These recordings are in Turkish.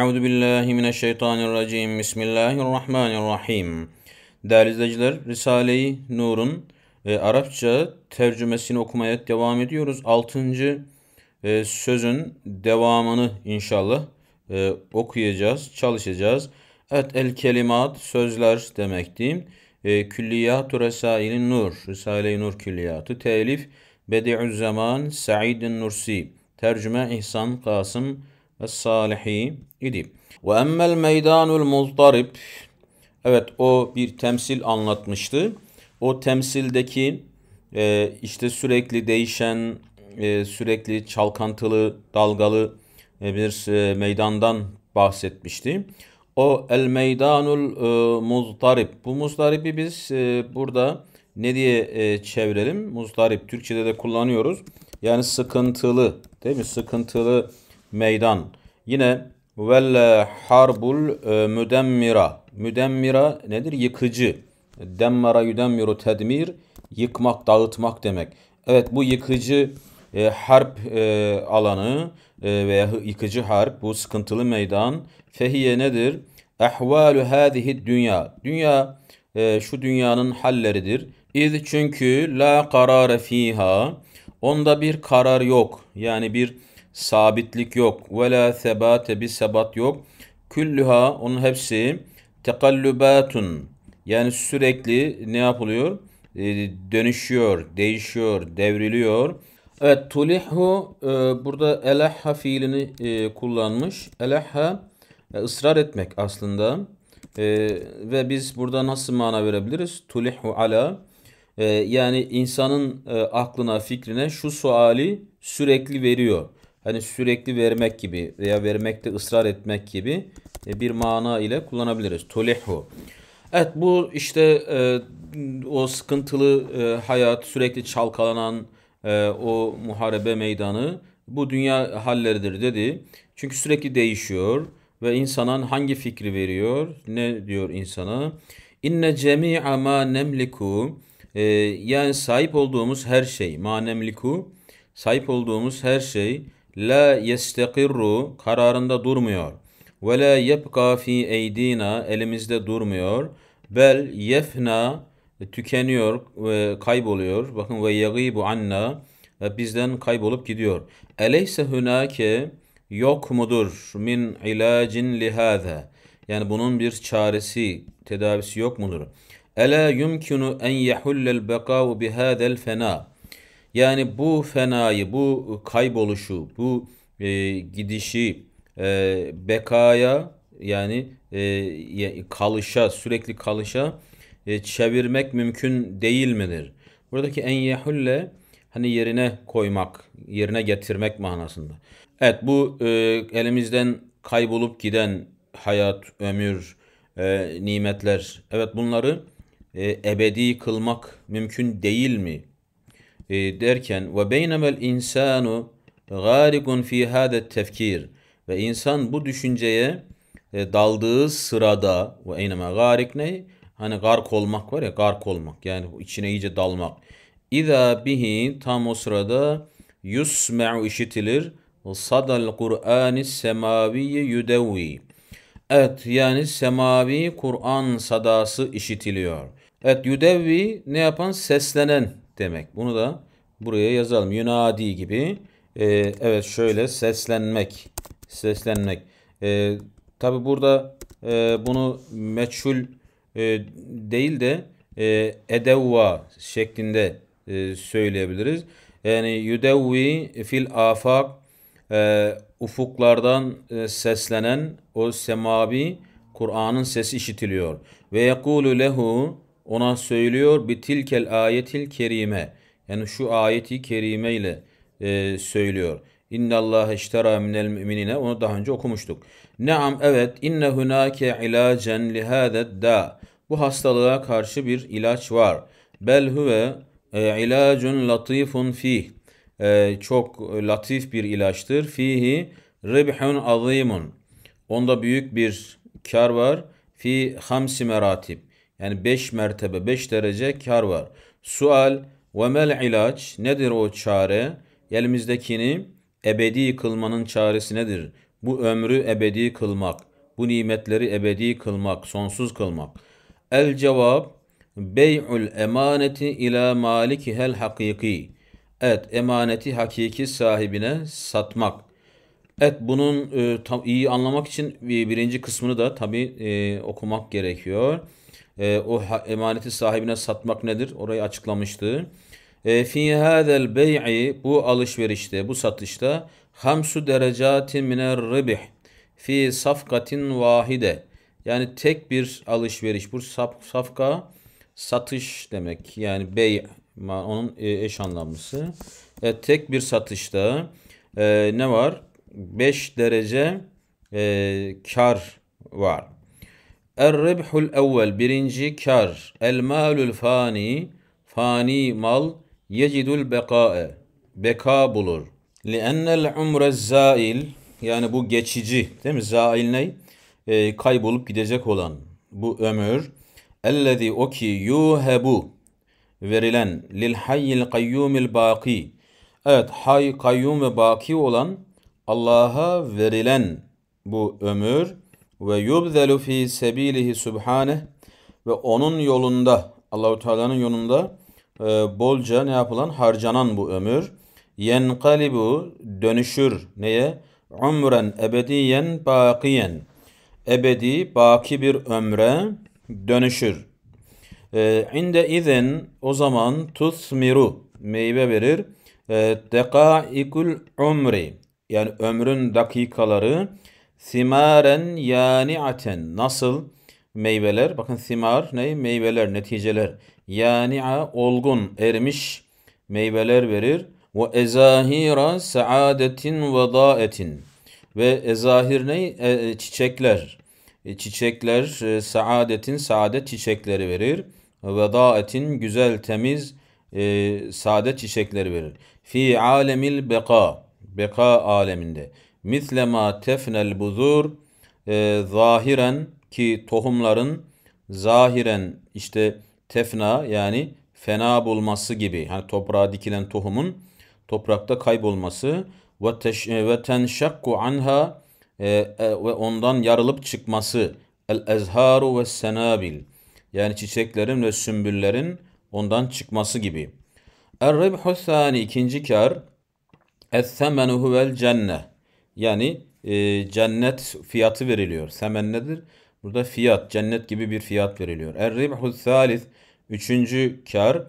Euzu billahi mineşşeytanirracim. Bismillahirrahmanirrahim. Değerli izleyiciler, Risale-i Nur'un e, Arapça tercümesini okumaya devam ediyoruz. 6. E, sözün devamını inşallah e, okuyacağız, çalışacağız. Evet el kelimat sözler demekti. E, ee, Külliyatü Resailin Nur, Risale-i Nur Külliyatı. Telif Bediüzzaman Said'in Nursi. Tercüme İhsan Kasım ve Salihi idi. Ve emmel meydanul Muzdarip. Evet o bir temsil anlatmıştı. O temsildeki e, işte sürekli değişen, e, sürekli çalkantılı, dalgalı e, bir e, meydandan bahsetmişti. O el meydanul e, muzdarip. Bu muzdaripi biz e, burada ne diye e, çevirelim? Muzdarip Türkçede de kullanıyoruz. Yani sıkıntılı değil mi? Sıkıntılı meydan. Yine vel harbul e, müdemmira. Müdemmira nedir? Yıkıcı. Demmara yudemmiru tedmir. Yıkmak, dağıtmak demek. Evet bu yıkıcı e, harp e, alanı ee, veya yıkıcı harp, bu sıkıntılı meydan. Fehiye nedir? Ehvalu hadihi dünya. Dünya, e, şu dünyanın halleridir. İz çünkü la karare fiha. Onda bir karar yok. Yani bir sabitlik yok. Ve la sebate bir sebat yok. Küllüha onun hepsi tekallubatun. Yani sürekli ne yapılıyor? E, dönüşüyor, değişiyor, devriliyor. Evet tulihhu e, burada elahha fiilini e, kullanmış. Elahha e, ısrar etmek aslında. E, ve biz burada nasıl mana verebiliriz? Tulihhu ala e, yani insanın e, aklına fikrine şu suali sürekli veriyor. Hani sürekli vermek gibi veya vermekte ısrar etmek gibi e, bir mana ile kullanabiliriz. Tulihhu. Evet bu işte e, o sıkıntılı e, hayat sürekli çalkalanan e, o muharebe meydanı bu dünya halleridir dedi. Çünkü sürekli değişiyor ve insana hangi fikri veriyor? Ne diyor insana? İnne cemi'a ma nemliku e, yani sahip olduğumuz her şey ma nemliku sahip olduğumuz her şey la yestekirru kararında durmuyor. Ve la yebqa fi eydina elimizde durmuyor. Bel yefna e, tükeniyor ve kayboluyor. Bakın ve yagibu anna ve bizden kaybolup gidiyor. Eleyse hunake yok mudur min ilacin lihaza? Yani bunun bir çaresi, tedavisi yok mudur? Ela yumkinu en yehullel bekâu bihadel fena. Yani bu fenayı, bu kayboluşu, bu e, gidişi e, bekaya yani e, kalışa, sürekli kalışa e, çevirmek mümkün değil midir? Buradaki en yehulle hani yerine koymak, yerine getirmek manasında. Evet bu e, elimizden kaybolup giden hayat, ömür, e, nimetler. Evet bunları e, ebedi kılmak mümkün değil mi? E, derken ve beynemel insanu garikun fi hada tefkir ve insan bu düşünceye e, daldığı sırada ve eyneme garik ney? Hani gark olmak var ya gark olmak yani içine iyice dalmak. İza bihi tam o sırada yusme'u işitilir. Sadal Kur'an-ı semavi yudevvi. Evet yani semavi Kur'an sadası işitiliyor. Evet yudevvi ne yapan? Seslenen demek. Bunu da buraya yazalım. Yunadi gibi. Ee, evet şöyle seslenmek. Seslenmek. Ee, Tabi burada e, bunu meçhul e, değil de e, edevva şeklinde e, söyleyebiliriz. Yani yüdevvi fil afak e, ufuklardan e, seslenen o semavi Kur'an'ın sesi işitiliyor. Ve yekulu lehu ona söylüyor bitilkel ayetil kerime. Yani şu ayeti kerime ile e, söylüyor. İnnallâhe iştera minel müminine. Onu daha önce okumuştuk. Neam evet. İnne hunâke ilacen lihâdet da. Bu hastalığa karşı bir ilaç var. Bel huve e, ilacun latifun fih. E, çok latif bir ilaçtır. Fihi ribhun azimun. Onda büyük bir kar var. Fi hamsi meratib. Yani beş mertebe, beş derece kar var. Sual ve mel ilaç nedir o çare? Elimizdekini ebedi kılmanın çaresi nedir? Bu ömrü ebedi kılmak, bu nimetleri ebedi kılmak, sonsuz kılmak. El cevap, bey'ül emaneti ila malikihel hakiki. Evet, emaneti hakiki sahibine satmak. Evet, bunun e, tam, iyi anlamak için birinci kısmını da tabi e, okumak gerekiyor. E, o ha, emaneti sahibine satmak nedir? Orayı açıklamıştı. E, fi hadel bey'i bu alışverişte, bu satışta hamsu derecatin miner ribh. fi safkatin vahide. Yani tek bir alışveriş. Bu saf, safka satış demek. Yani bey onun e, eş anlamlısı. E, tek bir satışta e, ne var? 5 derece e, kar var. Er-ribhul evvel birinci kar. El malul fani fani mal yecidul beka'e beka bulur. Li'ennel umre zail yani bu geçici değil mi? Zail ne? E, kaybolup gidecek olan bu ömür ellezî o ki yuhebu verilen lil hayyil kayyumil baki evet hay kayyum ve baki olan Allah'a verilen bu ömür ve yubzelu fi sebilihi subhaneh ve onun yolunda Allahu Teala'nın yolunda ee, bolca ne yapılan? Harcanan bu ömür. Yenkalibu dönüşür. Neye? Umren ebediyen bakiyen. Ebedi, baki bir ömre dönüşür. Ee, inde izin o zaman tusmiru meyve verir. Ee, Dekaikul umri yani ömrün dakikaları simaren yani yaniaten nasıl meyveler. Bakın simar ne? Meyveler, neticeler. Yani'a olgun, ermiş meyveler verir. Ve ezahira saadetin ve daetin. Ve ezahir ne? E, e, çiçekler. E, çiçekler, e, saadetin, saadet çiçekleri verir. Ve daetin, güzel, temiz, e, saadet çiçekleri verir. Fi alemil beka, beka aleminde. Mislema tefnel buzur, e, zahiren, ki tohumların zahiren işte tefna yani fena bulması gibi hani toprağa dikilen tohumun toprakta kaybolması ve teş, e, ve tenşakku anha e, e, ve ondan yarılıp çıkması el ezharu ve senabil yani çiçeklerin ve sümbüllerin ondan çıkması gibi. Er ribhu sani ikinci kar es semenu huvel cenne yani e, cennet fiyatı veriliyor. Semen nedir? Burada fiyat, cennet gibi bir fiyat veriliyor. Er-ribhu salis, üçüncü kar.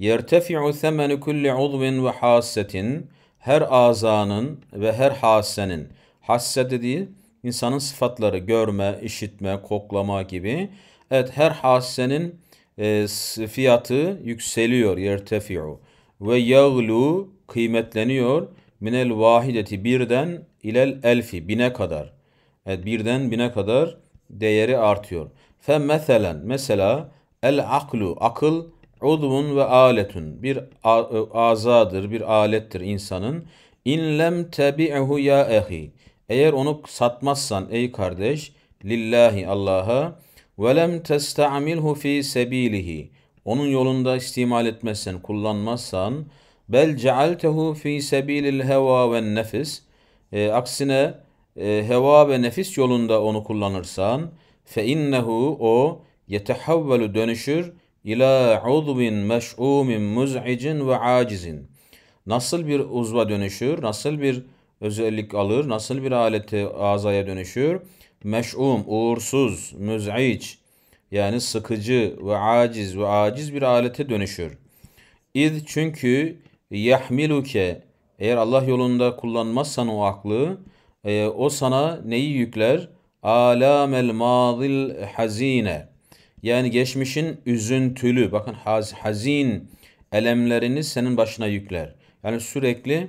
Yertefi'u semenu kulli uzvin ve hassetin. Her azanın ve her hassenin. Hasse dediği insanın sıfatları görme, işitme, koklama gibi. Evet her hassenin e, fiyatı yükseliyor. Yertefi'u. Ve yağlu kıymetleniyor. Minel vahideti birden ilel elfi bine kadar. Evet birden bine kadar değeri artıyor. Fe meselen mesela el aklu akıl udvun ve aletun bir e, azadır, bir alettir insanın. İn lem tebi'hu ya ehi. Eğer onu satmazsan ey kardeş lillahi Allah'a ve lem testa'milhu fi sebilihi. Onun yolunda istimal etmezsen, kullanmazsan bel cealtehu fi sebilil heva ve nefis. E, aksine e, ee, heva ve nefis yolunda onu kullanırsan fe innehu o yetehavvelu dönüşür ila udvin meş'umin muz'icin ve acizin. Nasıl bir uzva dönüşür? Nasıl bir özellik alır? Nasıl bir alete azaya dönüşür? Meş'um, uğursuz, muz'ic yani sıkıcı ve aciz ve aciz bir alete dönüşür. İz çünkü yahmiluke eğer Allah yolunda kullanmazsan o aklı e, o sana neyi yükler? Alamel madil hazine. Yani geçmişin üzüntülü, bakın haz, hazin elemlerini senin başına yükler. Yani sürekli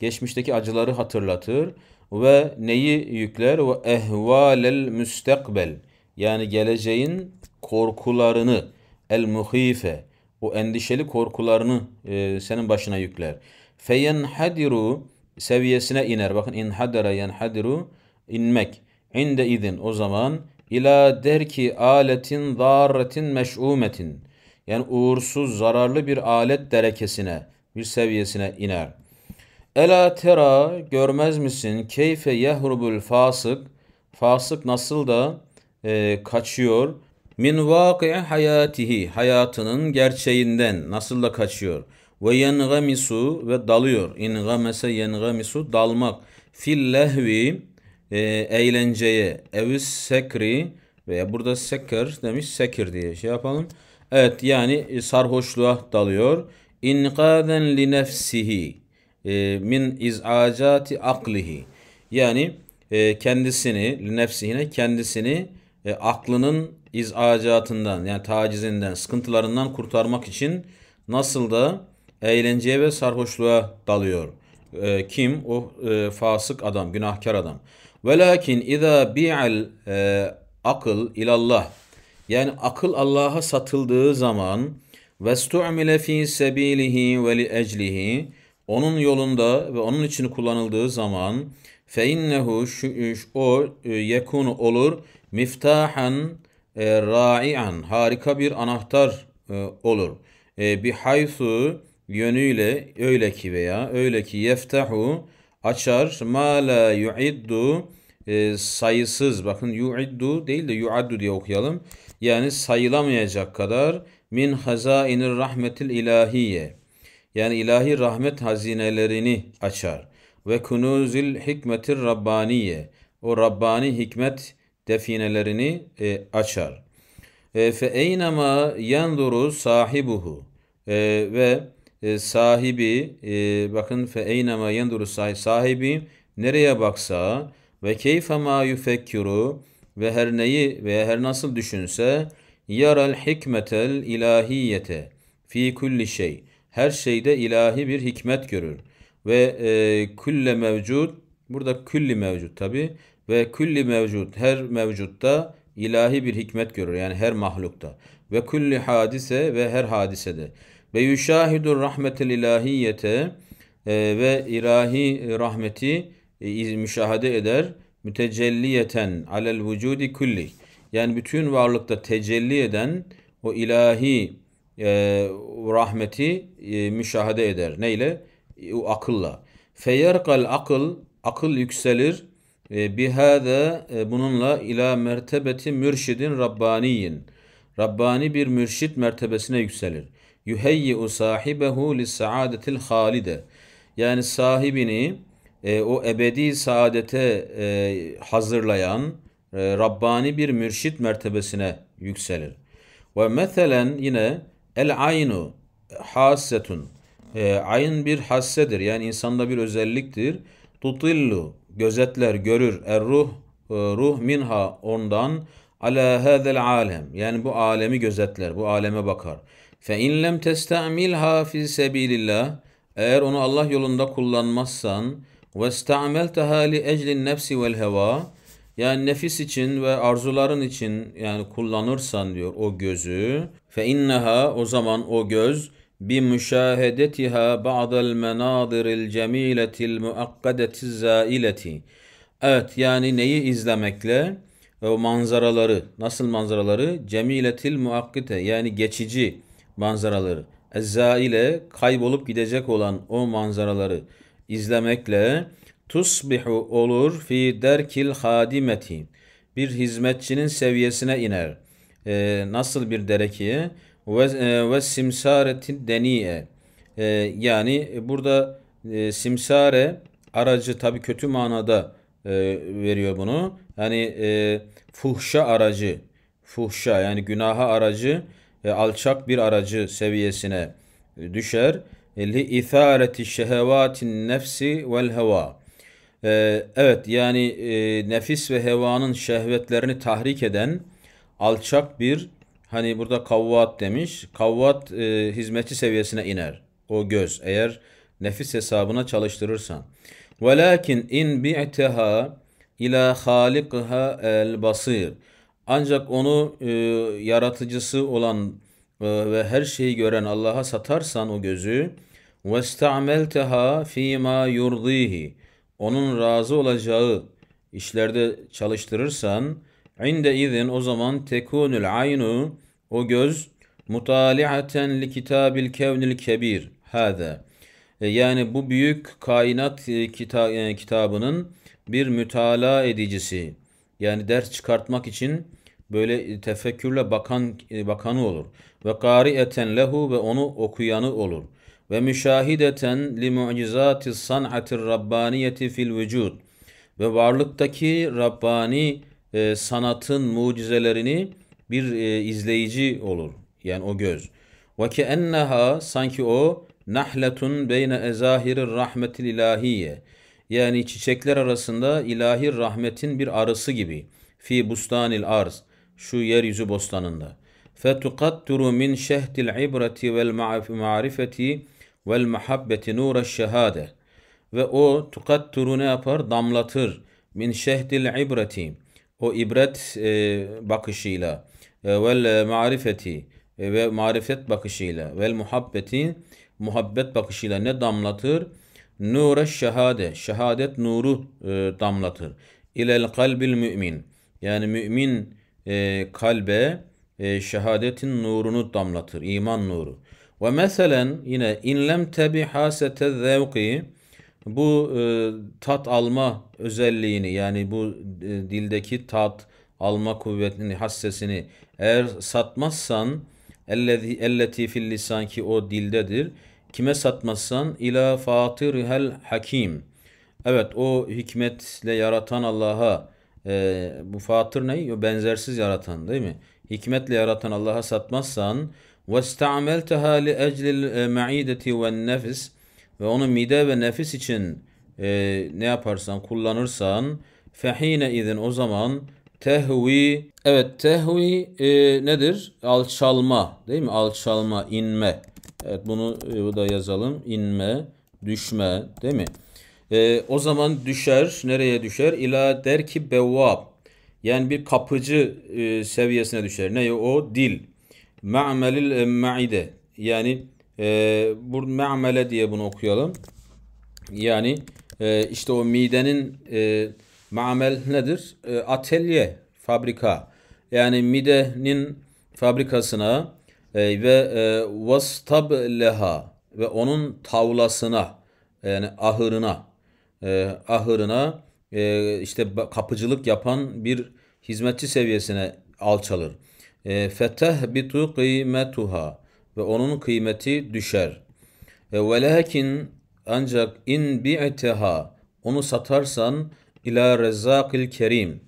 geçmişteki acıları hatırlatır ve neyi yükler? Ve ehvalel müstekbel. Yani geleceğin korkularını, el muhife, o endişeli korkularını e, senin başına yükler. Feyenhadiru seviyesine iner. Bakın in inhadara yenhadiru inmek. İnde idin o zaman ila derki aletin zarretin meş'umetin. Yani uğursuz, zararlı bir alet derekesine, bir seviyesine iner. Ela tera görmez misin keyfe yehrubul fasık. Fasık nasıl da e, kaçıyor. Min vaki'i hayatihi. Hayatının gerçeğinden nasıl da kaçıyor. Ve yengamisu ve dalıyor. İngamese yengamisu dalmak. Fil lehvi e, eğlenceye. Evis sekri veya burada seker demiş sekir diye şey yapalım. Evet yani e, sarhoşluğa dalıyor. İnkaden li nefsihi e, min izacati aklihi. Yani e, kendisini, li kendisini e, aklının izacatından yani tacizinden, sıkıntılarından kurtarmak için nasıl da eğlenceye ve sarhoşluğa dalıyor. E, kim? O e, fasık adam, günahkar adam. Velakin izâ bi'al e, akıl ilallah. Yani akıl Allah'a satıldığı zaman ve stu'mile fi sebilihi ve li onun yolunda ve onun için kullanıldığı zaman fe innehu e, o e, yekunu olur miftahan e, ra'ian harika bir anahtar e, olur. E, bihaysu yönüyle öyle ki veya öyle ki yeftahu açar ma la yuiddu e, sayısız bakın yuiddu değil de yuaddu diye okuyalım. Yani sayılamayacak kadar min hazainir rahmetil ilahiye yani ilahi rahmet hazinelerini açar ve kunuzil hikmetir rabbaniye o rabbani hikmet definelerini e, açar. E, fe eynema yanduru sahibuhu e, ve ee, sahibi e, bakın fe eynema yenduru sahibi nereye baksa ve keyfe ma yufekkiru ve her neyi veya her nasıl düşünse yaral hikmetel ilahiyete fi kulli şey her şeyde ilahi bir hikmet görür ve e, külle mevcut burada külli mevcut tabi ve külli mevcut her mevcutta ilahi bir hikmet görür yani her mahlukta ve külli hadise ve her hadisede ve yuşahidur rahmetel ilahiyete e, ve ilahi rahmeti e, müşahede eder. Mütecelliyeten alel vücudi kulli. Yani bütün varlıkta tecelli eden o ilahi e, rahmeti e, müşahede eder. Neyle? o akılla. Feyerkal akıl, akıl yükselir. E, bihada bununla ila mertebeti mürşidin rabbaniyin. Rabbani bir mürşit mertebesine yükselir yuheyyi'u sahibehu lis saadetil halide. Yani sahibini e, o ebedi saadete e, hazırlayan e, Rabbani bir mürşit mertebesine yükselir. Ve meselen yine el aynu hassetun. E, ayn bir hassedir. Yani insanda bir özelliktir. Tutillu gözetler, görür. Er ruh e, ruh minha ondan ala hadel alem. Yani bu alemi gözetler, bu aleme bakar. Fe in lem testamilha fi sabilillah eğer onu Allah yolunda kullanmazsan ve istameltaha li eclin nefsi vel heva yani nefis için ve arzuların için yani kullanırsan diyor o gözü fe inneha o zaman o göz bi müşahedetiha ba'del menadiril cemiletil muakkadetiz zaileti Evet yani neyi izlemekle e, o manzaraları nasıl manzaraları cemiletil muakkite yani geçici manzaraları. Ezza ile kaybolup gidecek olan o manzaraları izlemekle tusbihu olur fi derkil hadimeti. Bir hizmetçinin seviyesine iner. Ee, nasıl bir dereki? Ve, e, ve simsaretin deniye. Ee, yani burada e, simsare aracı tabi kötü manada e, veriyor bunu. Yani e, fuhşa aracı, fuhşa yani günaha aracı e, alçak bir aracı seviyesine e, düşer. E, li ithareti şehevatin nefsi vel heva. E, evet yani e, nefis ve hevanın şehvetlerini tahrik eden alçak bir hani burada kavvat demiş. Kavvat e, hizmetçi seviyesine iner. O göz eğer nefis hesabına çalıştırırsan. Velakin in bi'teha ila halikha el basir. Ancak onu e, yaratıcısı olan e, ve her şeyi gören Allah'a satarsan o gözü وَاسْتَعْمَلْتَهَا ف۪ي مَا يُرْضِيهِ Onun razı olacağı işlerde çalıştırırsan inde izin o zaman tekunul aynu o göz mutaliaten li kitabil kevnil kebir yani bu büyük kainat e, kita, e, kitabının bir mütala edicisi yani ders çıkartmak için böyle e, tefekkürle bakan e, bakanı olur. Ve kari'eten lehu ve onu okuyanı olur. Ve müşahideten li mu'cizati san'atir rabbaniyeti fil vücud. Ve varlıktaki Rabbani e, sanatın mucizelerini bir e, izleyici olur. Yani o göz. Ve ke enneha sanki o nahletun beyne ezahiri rahmetil ilahiye yani çiçekler arasında ilahi rahmetin bir arısı gibi. Fi bustanil arz, şu yeryüzü bostanında. Fetuqatturu min şehtil ibreti vel ma'rifeti vel mahabbeti nura şehade. Ve o tukatturu ne yapar? Damlatır. Min şehtil ibreti. O ibret e, bakışıyla e, vel e, marifeti e, ve marifet bakışıyla vel muhabbeti muhabbet bakışıyla ne damlatır? Nure şehade, şehadet nuru e, damlatır. İlel kalbil mümin. Yani mümin e, kalbe e, şehadetin nurunu damlatır. iman nuru. Ve meselen yine inlem tebi hasete zevki bu e, tat alma özelliğini yani bu e, dildeki tat alma kuvvetini, hassesini eğer satmazsan elleti fil lisan ki o dildedir Kime satmazsan ila fatirhel hakim. Evet o hikmetle yaratan Allah'a e, bu fatır ne? Benzersiz yaratan değil mi? Hikmetle yaratan Allah'a satmazsan وَاسْتَعْمَلْتَهَا لِأَجْلِ الْمَعِيدَةِ وَالنَّفِسِ Ve onu mide ve nefis için e, ne yaparsan kullanırsan fehine izin o zaman tehvi evet tehvi e, nedir? Alçalma değil mi? Alçalma, inme. Evet bunu e, bu da yazalım. İnme, düşme değil mi? E, o zaman düşer. Nereye düşer? İla der ki bevvab. Yani bir kapıcı e, seviyesine düşer. Ne o? Dil. Ma'melil e, ma'ide. Yani e, burada ma'mele diye bunu okuyalım. Yani e, işte o midenin e, ma'mel nedir? E, atelye, fabrika. Yani midenin fabrikasına ve e, vastab leha ve onun tavlasına yani ahırına e, ahırına e, işte kapıcılık yapan bir hizmetçi seviyesine alçalır. E, fetehbitu kıymetuha ve onun kıymeti düşer. E, velakin ancak in bi'teha onu satarsan ila rezzakil kerim.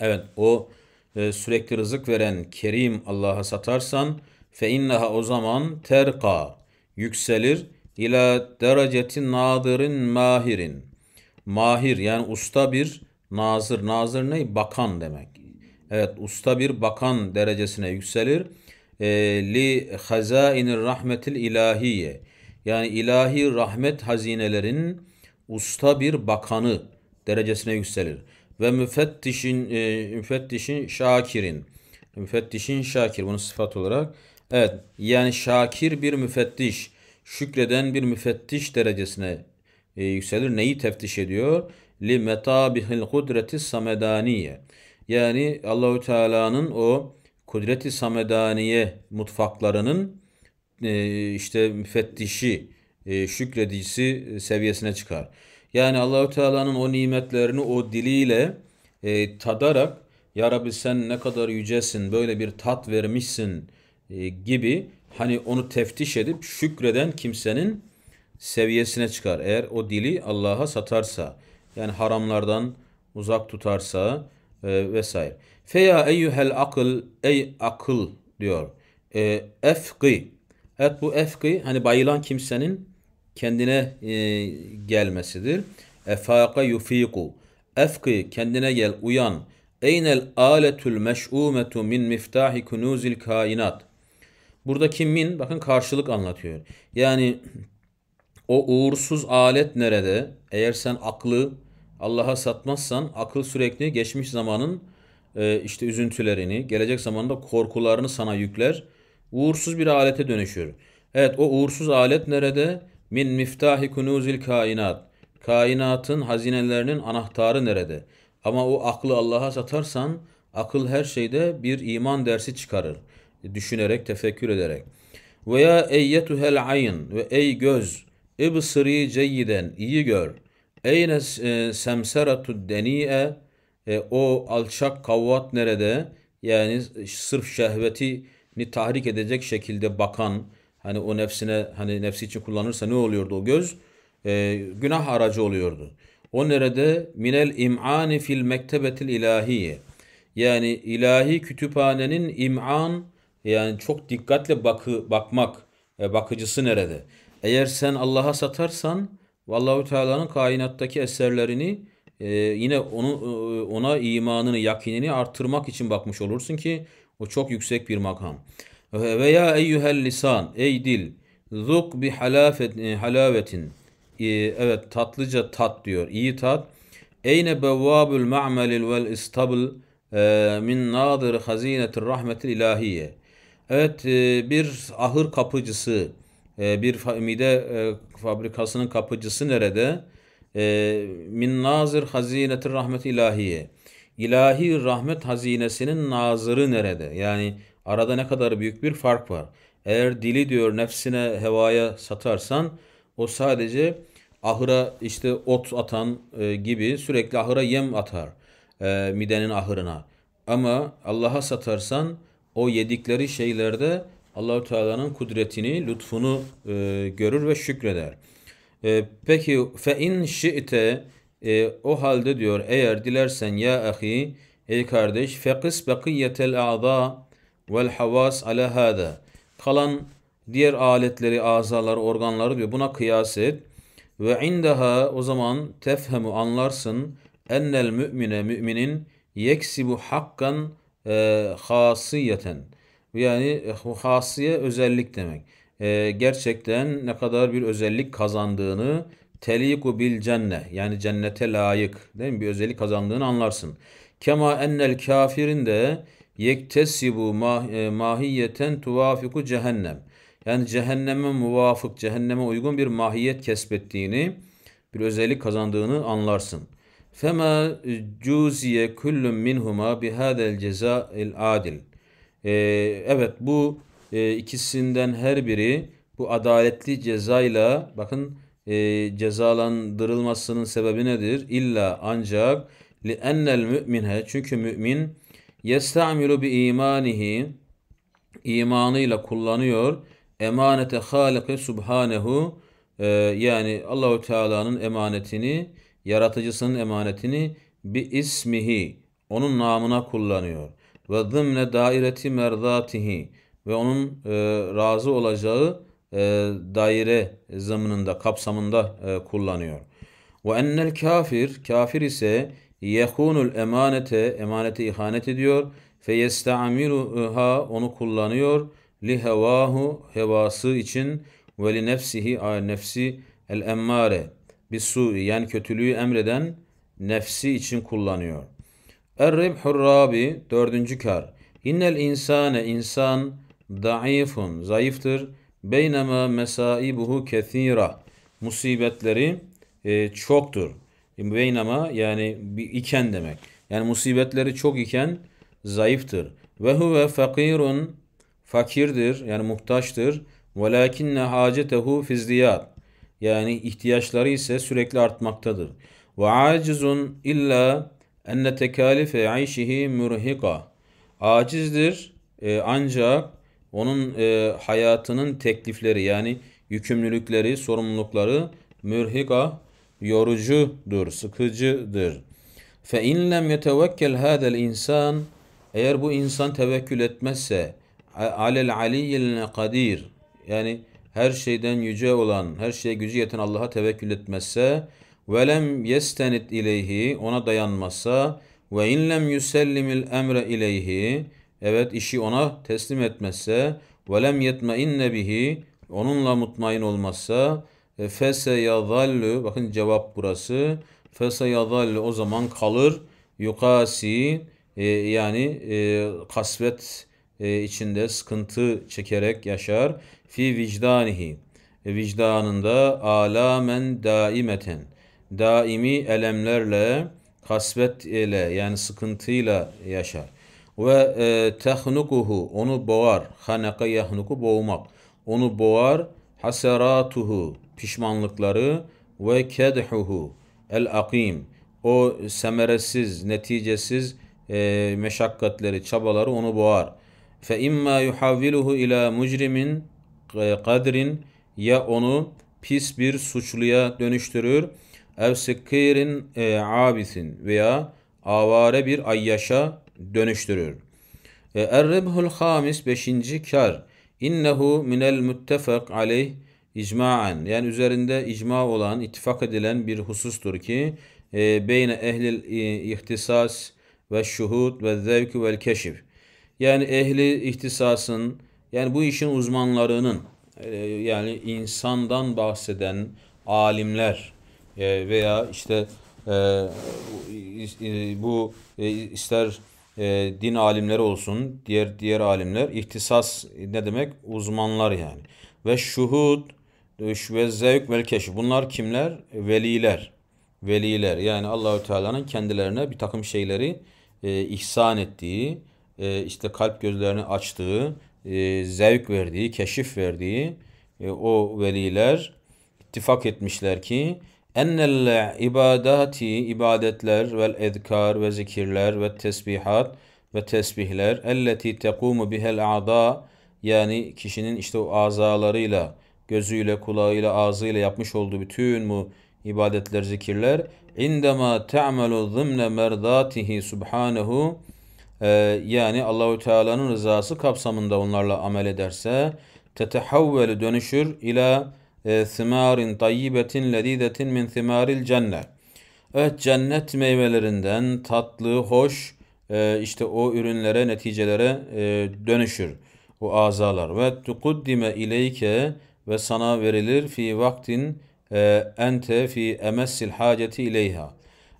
Evet o ee, sürekli rızık veren Kerim Allah'a satarsan fe inneha o zaman terka yükselir ila dereceti nadirin mahirin. Mahir yani usta bir nazır. Nazır ne? Bakan demek. Evet usta bir bakan derecesine yükselir. E, li hazainir rahmetil ilahiye. Yani ilahi rahmet hazinelerin usta bir bakanı derecesine yükselir ve müfettişin e, müfettişin şakirin. Müfettişin şakir bunu sıfat olarak. Evet yani şakir bir müfettiş şükreden bir müfettiş derecesine e, yükselir. Neyi teftiş ediyor? Li metabihil kudreti samedaniye. Yani Allahü Teala'nın o kudreti samedaniye mutfaklarının e, işte müfettişi, e, şükredicisi seviyesine çıkar. Yani Allahu Teala'nın o nimetlerini o diliyle e, tadarak ya Rabbi sen ne kadar yücesin böyle bir tat vermişsin e, gibi hani onu teftiş edip şükreden kimsenin seviyesine çıkar. Eğer o dili Allah'a satarsa yani haramlardan uzak tutarsa e, vesaire. Feya eyyuhel akıl ey akıl diyor. E, efki. Evet bu efki hani bayılan kimsenin kendine e, gelmesidir. Efaka yufiku. Efki kendine gel uyan. Eynel aletül meş'umetu min miftahi kunuzil kainat. Buradaki min bakın karşılık anlatıyor. Yani o uğursuz alet nerede? Eğer sen aklı Allah'a satmazsan akıl sürekli geçmiş zamanın e, işte üzüntülerini, gelecek zamanda korkularını sana yükler. Uğursuz bir alete dönüşür. Evet o uğursuz alet nerede? Min miftahi kunuzil kainat. Kainatın hazinelerinin anahtarı nerede? Ama o aklı Allah'a satarsan akıl her şeyde bir iman dersi çıkarır. Düşünerek, tefekkür ederek. Veya eyyetuhel ayn ve ey göz ibsiri ceyyiden iyi gör. Eyne e, semseratu deni'e e, o alçak kavvat nerede? Yani sırf şehvetini tahrik edecek şekilde bakan, hani o nefsine hani nefsi için kullanırsa ne oluyordu o göz? E, günah aracı oluyordu. O nerede? Minel im'ani fil mektebetil ilahiye. Yani ilahi kütüphanenin im'an yani çok dikkatle bakı, bakmak e, bakıcısı nerede? Eğer sen Allah'a satarsan Allahu Teala'nın kainattaki eserlerini e, yine onu e, ona imanını, yakinini artırmak için bakmış olursun ki o çok yüksek bir makam. Veya ya eyyuhel lisan, ey dil, zuk bi halafet, e, halavetin. E, evet tatlıca tat diyor, iyi tat. Eyne bevvabül ma'melil vel istabl e, min nadir hazinetir rahmetil ilahiye. Evet bir ahır kapıcısı, bir mide fabrikasının kapıcısı nerede? Min nazir hazinetir rahmet ilahiye. İlahi rahmet hazinesinin nazırı nerede? Yani Arada ne kadar büyük bir fark var. Eğer dili diyor nefsine hevaya satarsan o sadece ahıra işte ot atan e, gibi sürekli ahıra yem atar e, midenin ahırına. Ama Allah'a satarsan o yedikleri şeylerde Allahü Teala'nın kudretini, lütfunu e, görür ve şükreder. E, peki fe in şi'te e, o halde diyor eğer dilersen ya ahi ey kardeş fekis bakiyetel a'da vel havas ala hada. Kalan diğer aletleri, azaları, organları diyor. Buna kıyas et. Ve indaha o zaman tefhemu anlarsın ennel mümine müminin yeksibu hakkan e, hasiyeten. Yani e, hasiye özellik demek. E, gerçekten ne kadar bir özellik kazandığını teliku bil cenne yani cennete layık değil mi? Bir özellik kazandığını anlarsın. Kema ennel kafirin de yektesibu e, mahiyeten tuvafiku cehennem. Yani cehenneme muvafık, cehenneme uygun bir mahiyet kesbettiğini, bir özellik kazandığını anlarsın. Fema cuziye kullun minhuma bihadel ceza el adil. E, evet bu e, ikisinden her biri bu adaletli cezayla bakın e, cezalandırılmasının sebebi nedir? İlla ancak li ennel müminhe çünkü mümin Yestamilu bi imanihi imanıyla kullanıyor. Emanete Halik'i Subhanehu e, yani Allahu Teala'nın emanetini, yaratıcısının emanetini bi ismihi onun namına kullanıyor. Ve zımne daireti merzatihi ve onun e, razı olacağı e, daire zımnında, kapsamında e, kullanıyor. Ve ennel kafir, kafir ise yehunul emanete emanete ihanet ediyor feyestamiruha onu kullanıyor li hevahu hevası için ve li nefsihi nefsi el emmare bis su, yani kötülüğü emreden nefsi için kullanıyor. Er ribhur rabi dördüncü kar. İnnel insane insan daifun zayıftır. Beyneme mesaibuhu kethira musibetleri e, çoktur. Beynama yani iken demek. Yani musibetleri çok iken zayıftır. Ve huve fakirun fakirdir yani muhtaçtır. Velakinne hacetehu fizdiyat. Yani ihtiyaçları ise sürekli artmaktadır. Ve acizun illa enne tekalife ayşihi mürhika. Acizdir e, ancak onun e, hayatının teklifleri yani yükümlülükleri, sorumlulukları mürhika yorucudur, sıkıcıdır. Fe in lem yetevekkel hadel insan eğer bu insan tevekkül etmezse alel aliyyil kadir yani her şeyden yüce olan, her şeye gücü yeten Allah'a tevekkül etmezse ve lem yestenit ileyhi ona dayanmazsa ve in lem yusellimil emre ileyhi evet işi ona teslim etmezse ve lem yetmeinne bihi onunla mutmain olmazsa e, fese yazallu bakın cevap burası. Fese yazallu o zaman kalır. Yukasi e, yani e, kasvet e, içinde sıkıntı çekerek yaşar. Fi vicdanihi e, vicdanında alamen daimeten daimi elemlerle kasvet ile yani sıkıntıyla yaşar. Ve e, tehnukuhu onu boğar. Hanaka yahnuku boğmak. Onu boğar. Haseratuhu pişmanlıkları ve kedhuhu el akim o semeresiz, neticesiz e, meşakkatleri, çabaları onu boğar. Fe imma yuhavviluhu ila mujrimin kadrin e, ya onu pis bir suçluya dönüştürür. Ev sikkirin e, abisin veya avare bir ayyaşa dönüştürür. E, Er-Rebhul Hamis beşinci kar. İnnehu minel muttefak aleyh icmaen yani üzerinde icma olan, ittifak edilen bir husustur ki e, beyne ehlil e, ihtisas ve şuhud ve zevk ve keşif. Yani ehli ihtisasın yani bu işin uzmanlarının e, yani insandan bahseden alimler e, veya işte e, e bu e, ister e, din alimleri olsun, diğer diğer alimler ihtisas ne demek? Uzmanlar yani. Ve şuhud Dövüş ve zevk vel keşif. Bunlar kimler? Veliler. Veliler. Yani Allahü Teala'nın kendilerine bir takım şeyleri e, ihsan ettiği, e, işte kalp gözlerini açtığı, e, zevk verdiği, keşif verdiği e, o veliler ittifak etmişler ki ennel ibadati ibadetler vel edkar ve zikirler ve tesbihat ve tesbihler elleti tekumu bihel a'da yani kişinin işte o azalarıyla gözüyle, kulağıyla, ağzıyla yapmış olduğu bütün bu ibadetler, zikirler indema te'melu zımne merdatihi Subhanahu e, yani Allahü Teala'nın rızası kapsamında onlarla amel ederse tetehavvelu dönüşür ila simarin e, tayyibetin ledidetin min thimaril cennet. Evet cennet meyvelerinden tatlı, hoş e, işte o ürünlere, neticelere dönüşür o azalar. Ve tukuddime ileyke ve sana verilir fi vaktin e, ente fi emessil haceti ileyha.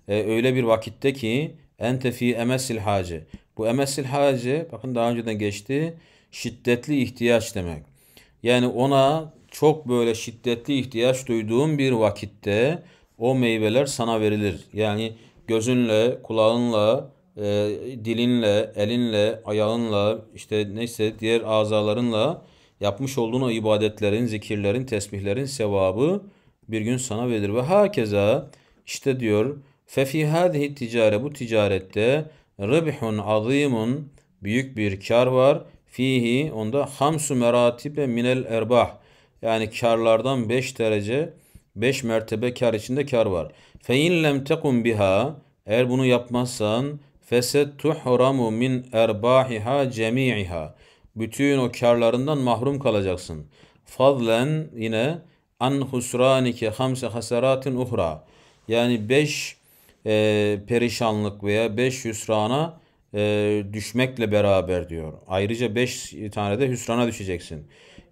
E, öyle bir vakitte ki ente fi emessil hace. Bu emessil hace bakın daha önceden geçti. Şiddetli ihtiyaç demek. Yani ona çok böyle şiddetli ihtiyaç duyduğun bir vakitte o meyveler sana verilir. Yani gözünle, kulağınla, e, dilinle, elinle, ayağınla, işte neyse diğer azalarınla Yapmış olduğun o ibadetlerin, zikirlerin, tesbihlerin sevabı bir gün sana verir Ve hakeza işte diyor fefi hadihi ticare bu ticarette ribhun azimun büyük bir kar var. Fihi onda hamsu meratibe minel erbah yani karlardan 5 derece 5 mertebe kar içinde kar var. Fe in lem tekun biha eğer bunu yapmazsan feset tuhramu min erbahiha cemiha bütün o karlarından mahrum kalacaksın. Fazlen yine an husranike hamse hasaratin uhra. Yani beş e, perişanlık veya beş hüsrana e, düşmekle beraber diyor. Ayrıca beş tane de hüsrana düşeceksin.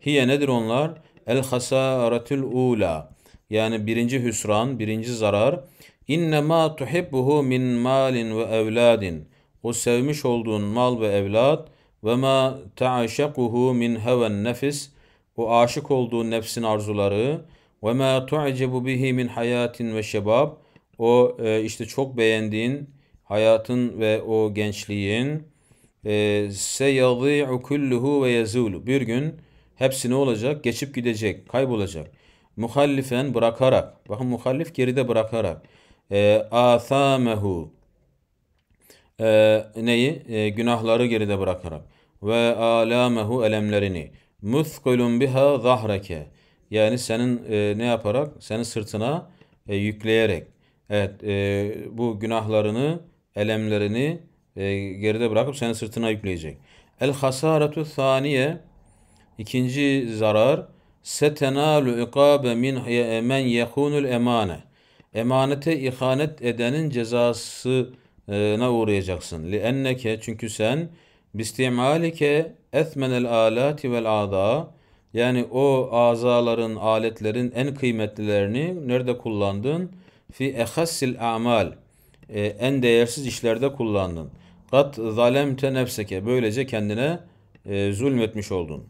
Hiye nedir onlar? El hasaratul ula. Yani birinci hüsran, birinci zarar. ma tuhibbuhu min malin ve evladin. O sevmiş olduğun mal ve evlat ve ma ta'şaquhu min heven nefis o aşık olduğu nefsin arzuları ve ma tu'cebu bihi min hayatin ve şebab o e, işte çok beğendiğin hayatın ve o gençliğin e, seyadî'u kulluhu ve yazulu bir gün hepsi ne olacak? Geçip gidecek, kaybolacak. muhalifen bırakarak, bakın muhalif geride bırakarak. Athamehu e, e, neyi? E, günahları geride bırakarak. Ve alamehu elemlerini. Muthkulun biha zahreke. Yani senin e, ne yaparak? Senin sırtına e, yükleyerek. Evet e, bu günahlarını, elemlerini e, geride bırakıp senin sırtına yükleyecek. El hasaratu saniye ikinci zarar setenalu ikabe min men yekunul emane emanete ihanet edenin cezası e, ne uğrayacaksın. Li Lienneke çünkü sen bistimalike el alati vel ada yani o azaların, aletlerin en kıymetlilerini nerede kullandın? Fi ehassil amal. E, en değersiz işlerde kullandın. Kat zalemte nefseke. Böylece kendine e, zulmetmiş oldun.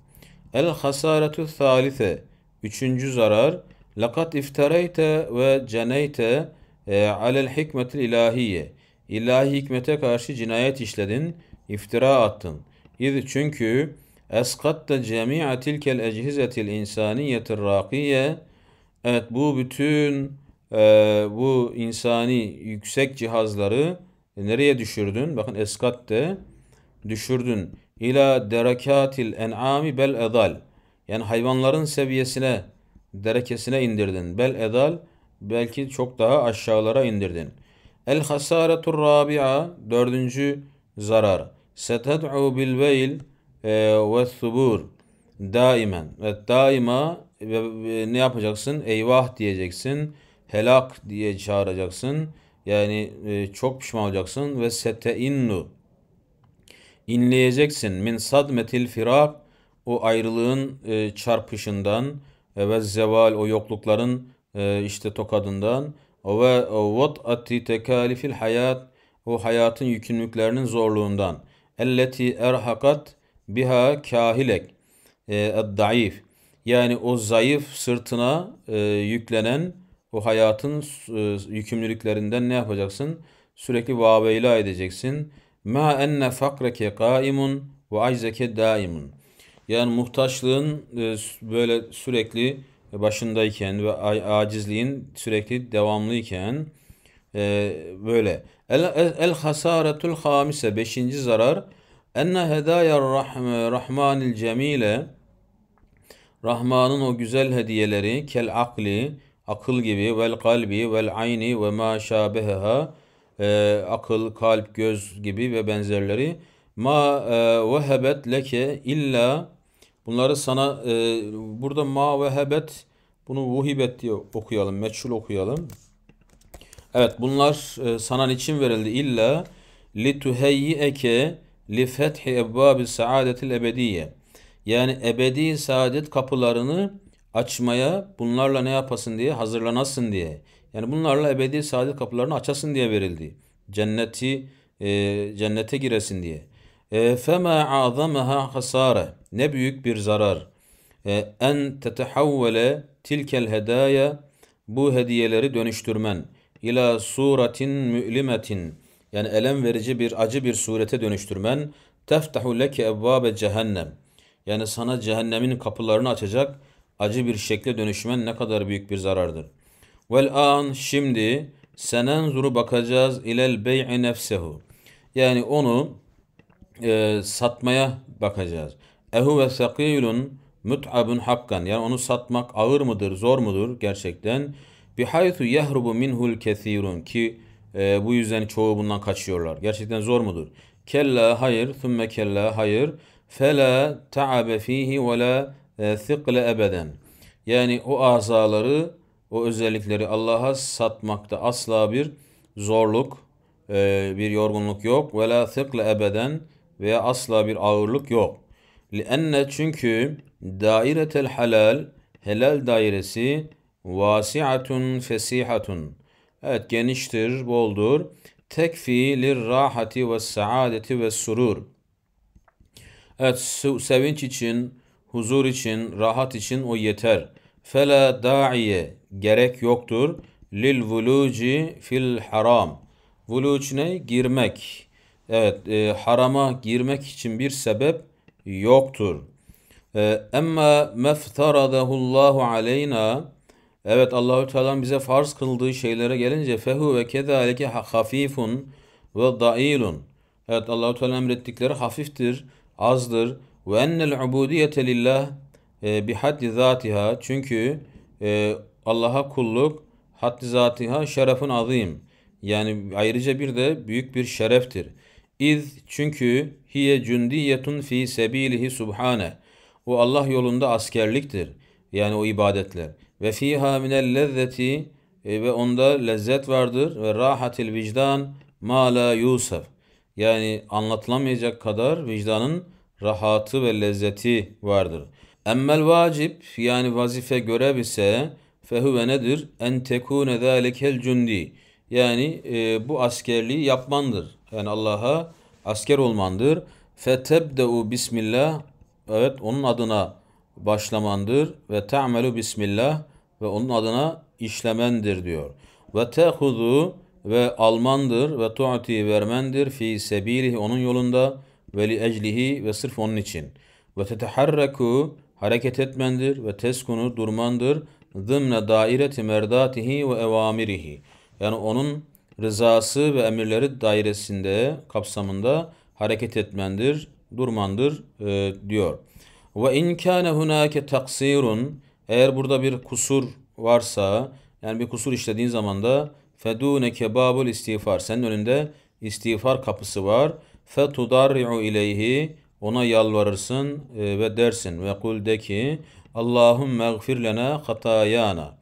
El hasaratu thalithe. Üçüncü zarar. Lakat iftareyte ve ceneyte e, alel hikmetil ilahiye ilahi hikmete karşı cinayet işledin, iftira attın. İz çünkü eskatta cemi'a tilkel ecihizetil insaniyetir rakiye Evet bu bütün e, bu insani yüksek cihazları e, nereye düşürdün? Bakın eskatte düşürdün. İla derekatil en'ami bel edal. Yani hayvanların seviyesine, derekesine indirdin. Bel edal belki çok daha aşağılara indirdin. El hasaretur rabi'a dördüncü zarar. Seted'u bil veil e, ve subur daimen. Ve daima e, e, ne yapacaksın? Eyvah diyeceksin. Helak diye çağıracaksın. Yani çok pişman olacaksın. Ve seteinnu inleyeceksin. Min sadmetil firak o ayrılığın çarpışından ve zeval o yoklukların işte tokadından ve vat'ati tekalifil hayat o hayatın yükümlülüklerinin zorluğundan elleti erhakat biha kahilek e, daif yani o zayıf sırtına e, yüklenen o hayatın e, yükümlülüklerinden ne yapacaksın? Sürekli vaveyla edeceksin. Ma enne fakreke kaimun ve aczeke daimun. Yani muhtaçlığın e, böyle sürekli başındayken ve acizliğin sürekli devamlıyken e, böyle. El, el hasaretul hamise beşinci zarar enne hedaya rahmanil cemile Rahman'ın o güzel hediyeleri kel akli akıl gibi vel kalbi vel ayni ve ma şabeha e, akıl, kalp, göz gibi ve benzerleri ma e, vehebet leke illa Bunları sana e, burada ma ve hebet bunu vuhibet diye okuyalım. Meçhul okuyalım. Evet bunlar e, sana için verildi? İlla lituheyyike li fethi ebbabi saadetil ebediye. Yani ebedi saadet kapılarını açmaya bunlarla ne yapasın diye hazırlanasın diye. Yani bunlarla ebedi saadet kapılarını açasın diye verildi. Cenneti e, cennete giresin diye. فَمَا عَظَمَهَا hasare Ne büyük bir zarar. E, en tetehavvele tilkel hedaya bu hediyeleri dönüştürmen ila suratin mü'limetin yani elem verici bir acı bir surete dönüştürmen teftahu leke evvabe cehennem yani sana cehennemin kapılarını açacak acı bir şekle dönüşmen ne kadar büyük bir zarardır. Vel an şimdi senen zuru bakacağız ilel bey'i nefsehu. Yani onu e, satmaya bakacağız. Ehu ve sakilun mut'abun hakkan. Yani onu satmak ağır mıdır, zor mudur gerçekten? Bihaythu yahrubu minhul kesirun ki e, bu yüzden çoğu bundan kaçıyorlar. Gerçekten zor mudur? Kella hayır, thumme kella hayır. Fela ta'abe fihi ve la e, thikle ebeden. Yani o azaları, o özellikleri Allah'a satmakta asla bir zorluk, e, bir yorgunluk yok. Ve la thikle ebeden veya asla bir ağırlık yok. لِأَنَّ çünkü dairetel halal helal dairesi vasiatun fesihatun. Evet geniştir, boldur. Tekfi lirrahati ve saadeti ve surur. Evet sevinç için, huzur için, rahat için o yeter. Fela da'iye gerek yoktur. Lil vuluci fil haram. Vuluc ne? Girmek. Evet e, harama girmek için bir sebep yoktur. E, Emma Allahu aleyna Evet Allahü Teala bize farz kıldığı şeylere gelince fehu ve kedalike hafifun ve dailun. Evet Allahü Teala emrettikleri hafiftir, azdır. Ve ennel ubudiyete lillah e, bi haddi zatiha. Çünkü e, Allah'a kulluk haddi zatiha şerefin azim. Yani ayrıca bir de büyük bir şereftir. İz çünkü hiye cündiyetun fi sebilihi subhane. O Allah yolunda askerliktir. Yani o ibadetler. Ve fiha minel lezzeti e, ve onda lezzet vardır. Ve rahatil vicdan ma la yusuf. Yani anlatılamayacak kadar vicdanın rahatı ve lezzeti vardır. Emmel vacip yani vazife görev ise fehüve nedir? En tekune zâlikel cündi. Yani e, bu askerliği yapmandır. Yani Allah'a asker olmandır. Fetebdeu bismillah. Evet onun adına başlamandır. Ve te'melu bismillah. Ve onun adına işlemendir diyor. Ve tehudu ve almandır ve tu'ti vermendir fi sebilihi onun yolunda ve li eclihi ve sırf onun için. Ve teteharraku hareket etmendir ve teskunu durmandır zımne daireti merdatihi ve evamirihi. Yani onun rızası ve emirleri dairesinde, kapsamında hareket etmendir, durmandır e, diyor. Ve in kana hunake taksirun eğer burada bir kusur varsa yani bir kusur işlediğin zaman da fedune kebabul istiğfar senin önünde istiğfar kapısı var. Fetudarri'u ileyhi ona yalvarırsın e, ve dersin ve kul de ki Allahümme gfir lena hatayana.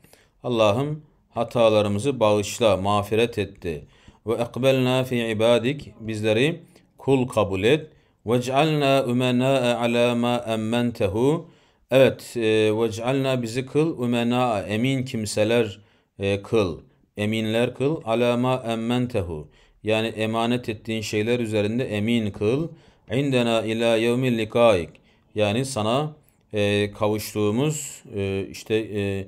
Allah'ım hatalarımızı bağışla, mağfiret etti. Ve ekbelna fi ibadik bizleri kul kabul et. Vec'alna ümenâe alâ mâ emmentehu. Evet, e, vec'alna bizi kıl, ümenâe emin kimseler e, kıl, eminler kıl, alâ emmentehu. Yani emanet ettiğin şeyler üzerinde emin kıl. İndena ila yevmil likaik. Yani sana e, kavuştuğumuz e, işte e,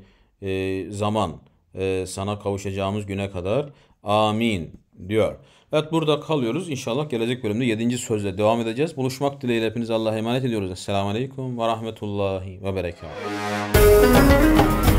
e, zaman. E, sana kavuşacağımız güne kadar. Amin diyor. Evet burada kalıyoruz. İnşallah gelecek bölümde 7. sözle devam edeceğiz. Buluşmak dileğiyle hepinize Allah'a emanet ediyoruz. Esselamu Aleyküm ve Rahmetullahi ve Berekatuhu.